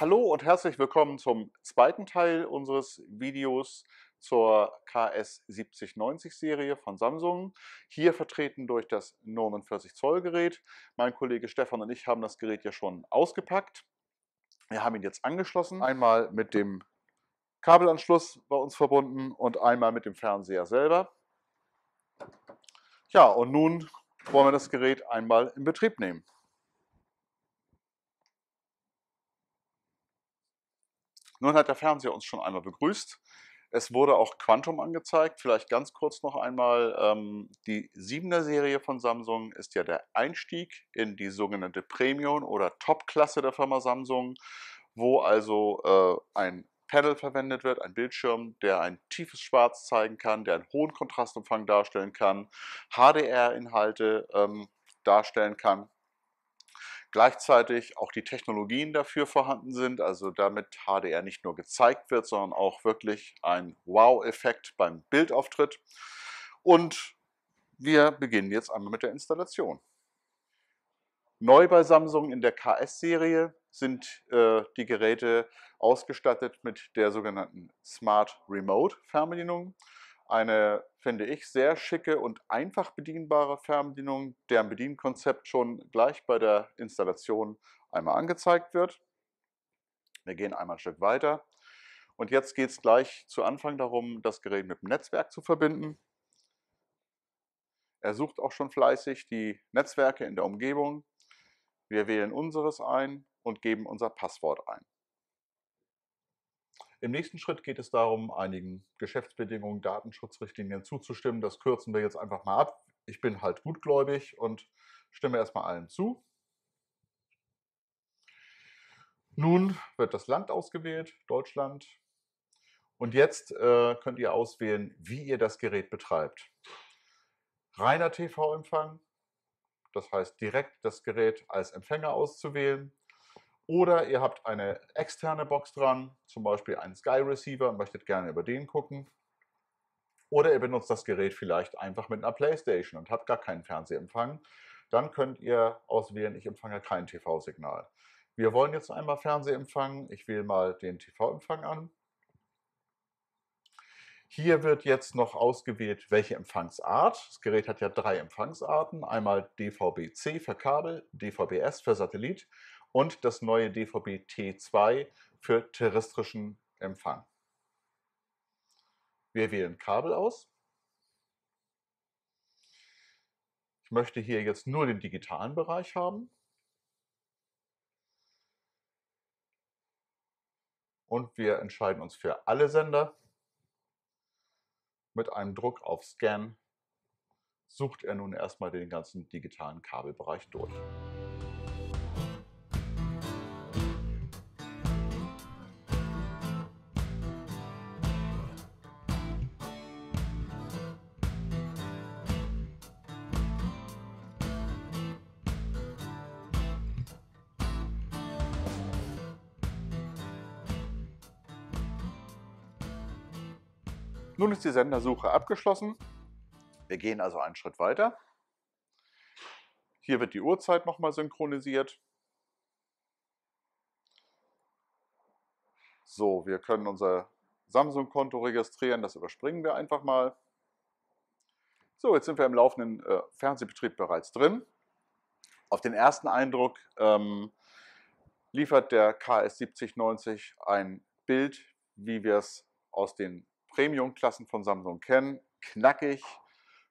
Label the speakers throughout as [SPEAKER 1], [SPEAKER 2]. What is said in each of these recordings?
[SPEAKER 1] Hallo und herzlich willkommen zum zweiten Teil unseres Videos zur KS7090-Serie von Samsung. Hier vertreten durch das 49-Zoll-Gerät. Mein Kollege Stefan und ich haben das Gerät ja schon ausgepackt. Wir haben ihn jetzt angeschlossen. Einmal mit dem Kabelanschluss bei uns verbunden und einmal mit dem Fernseher selber. Ja, und nun wollen wir das Gerät einmal in Betrieb nehmen. Nun hat der Fernseher uns schon einmal begrüßt. Es wurde auch Quantum angezeigt. Vielleicht ganz kurz noch einmal. Ähm, die 7er Serie von Samsung ist ja der Einstieg in die sogenannte Premium- oder Top-Klasse der Firma Samsung, wo also äh, ein Panel verwendet wird, ein Bildschirm, der ein tiefes Schwarz zeigen kann, der einen hohen Kontrastumfang darstellen kann, HDR-Inhalte ähm, darstellen kann gleichzeitig auch die Technologien dafür vorhanden sind, also damit HDR nicht nur gezeigt wird, sondern auch wirklich ein Wow-Effekt beim Bildauftritt. Und wir beginnen jetzt einmal mit der Installation. Neu bei Samsung in der KS-Serie sind äh, die Geräte ausgestattet mit der sogenannten Smart Remote Fernbedienung eine, finde ich, sehr schicke und einfach bedienbare Fernbedienung, deren Bedienkonzept schon gleich bei der Installation einmal angezeigt wird. Wir gehen einmal ein Stück weiter. Und jetzt geht es gleich zu Anfang darum, das Gerät mit dem Netzwerk zu verbinden. Er sucht auch schon fleißig die Netzwerke in der Umgebung. Wir wählen unseres ein und geben unser Passwort ein. Im nächsten Schritt geht es darum, einigen Geschäftsbedingungen, Datenschutzrichtlinien zuzustimmen. Das kürzen wir jetzt einfach mal ab. Ich bin halt gutgläubig und stimme erstmal allen zu. Nun wird das Land ausgewählt, Deutschland. Und jetzt äh, könnt ihr auswählen, wie ihr das Gerät betreibt. Reiner TV-Empfang, das heißt direkt das Gerät als Empfänger auszuwählen oder ihr habt eine externe Box dran, zum Beispiel einen Sky Receiver und möchtet gerne über den gucken. Oder ihr benutzt das Gerät vielleicht einfach mit einer Playstation und habt gar keinen Fernsehempfang. Dann könnt ihr auswählen, ich empfange kein TV-Signal. Wir wollen jetzt einmal Fernsehempfang. Ich wähle mal den TV-Empfang an. Hier wird jetzt noch ausgewählt, welche Empfangsart. Das Gerät hat ja drei Empfangsarten. Einmal DVB-C für Kabel, DVB-S für Satellit und das neue DVB T2 für terrestrischen Empfang. Wir wählen Kabel aus. Ich möchte hier jetzt nur den digitalen Bereich haben. Und wir entscheiden uns für alle Sender. Mit einem Druck auf Scan sucht er nun erstmal den ganzen digitalen Kabelbereich durch. Nun ist die Sendersuche abgeschlossen. Wir gehen also einen Schritt weiter. Hier wird die Uhrzeit nochmal synchronisiert. So, wir können unser Samsung-Konto registrieren, das überspringen wir einfach mal. So, jetzt sind wir im laufenden äh, Fernsehbetrieb bereits drin. Auf den ersten Eindruck ähm, liefert der KS7090 ein Bild, wie wir es aus den Premium-Klassen von Samsung kennen. Knackig,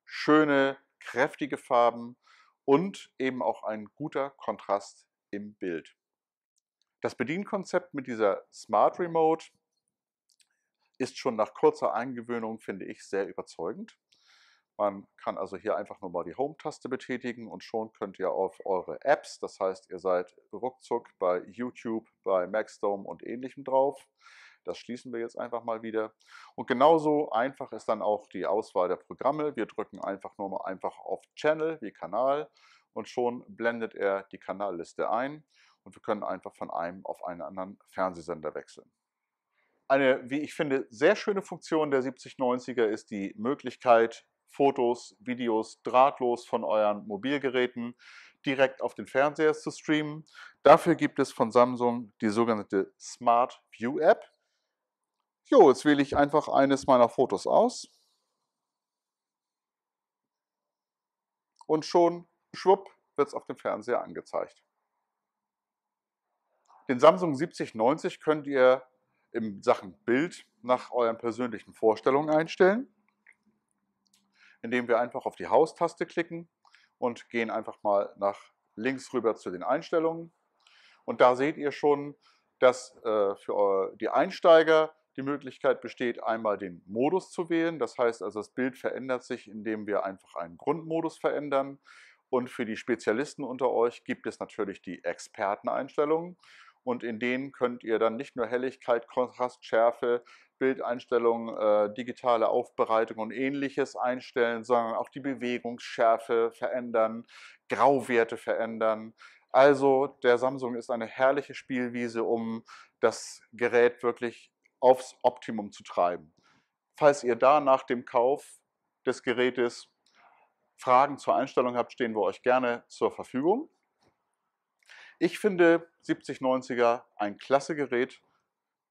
[SPEAKER 1] schöne, kräftige Farben und eben auch ein guter Kontrast im Bild. Das Bedienkonzept mit dieser Smart Remote ist schon nach kurzer Eingewöhnung, finde ich, sehr überzeugend. Man kann also hier einfach nur mal die Home-Taste betätigen und schon könnt ihr auf eure Apps, das heißt, ihr seid ruckzuck bei YouTube, bei Maxdome und ähnlichem drauf. Das schließen wir jetzt einfach mal wieder. Und genauso einfach ist dann auch die Auswahl der Programme. Wir drücken einfach nur mal einfach auf Channel wie Kanal und schon blendet er die Kanalliste ein und wir können einfach von einem auf einen anderen Fernsehsender wechseln. Eine, wie ich finde, sehr schöne Funktion der 7090er ist die Möglichkeit, Fotos, Videos drahtlos von euren Mobilgeräten direkt auf den Fernseher zu streamen. Dafür gibt es von Samsung die sogenannte Smart View App. Jo, jetzt wähle ich einfach eines meiner Fotos aus. Und schon, schwupp, wird es auf dem Fernseher angezeigt. Den Samsung 7090 könnt ihr in Sachen Bild nach euren persönlichen Vorstellungen einstellen, indem wir einfach auf die Haustaste klicken und gehen einfach mal nach links rüber zu den Einstellungen. Und da seht ihr schon, dass äh, für die Einsteiger die Möglichkeit besteht, einmal den Modus zu wählen. Das heißt also, das Bild verändert sich, indem wir einfach einen Grundmodus verändern. Und für die Spezialisten unter euch gibt es natürlich die Experteneinstellungen. Und in denen könnt ihr dann nicht nur Helligkeit, Kontrast, Schärfe, Bildeinstellungen, äh, digitale Aufbereitung und ähnliches einstellen, sondern auch die Bewegungsschärfe verändern, Grauwerte verändern. Also der Samsung ist eine herrliche Spielwiese, um das Gerät wirklich aufs Optimum zu treiben. Falls ihr da nach dem Kauf des Gerätes Fragen zur Einstellung habt, stehen wir euch gerne zur Verfügung. Ich finde 7090er ein klasse Gerät,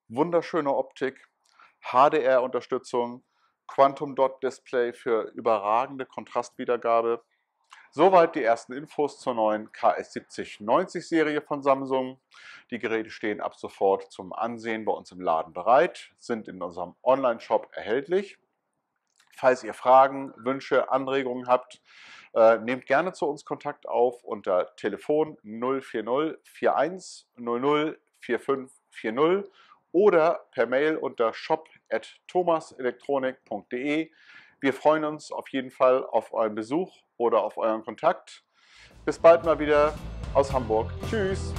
[SPEAKER 1] wunderschöne Optik, HDR-Unterstützung, Quantum Dot Display für überragende Kontrastwiedergabe Soweit die ersten Infos zur neuen KS7090-Serie von Samsung. Die Geräte stehen ab sofort zum Ansehen bei uns im Laden bereit, sind in unserem Online-Shop erhältlich. Falls ihr Fragen, Wünsche, Anregungen habt, äh, nehmt gerne zu uns Kontakt auf unter Telefon 040 41 00 4540 oder per Mail unter shop at thomaselektronik.de. Wir freuen uns auf jeden Fall auf euren Besuch oder auf euren Kontakt. Bis bald mal wieder aus Hamburg. Tschüss!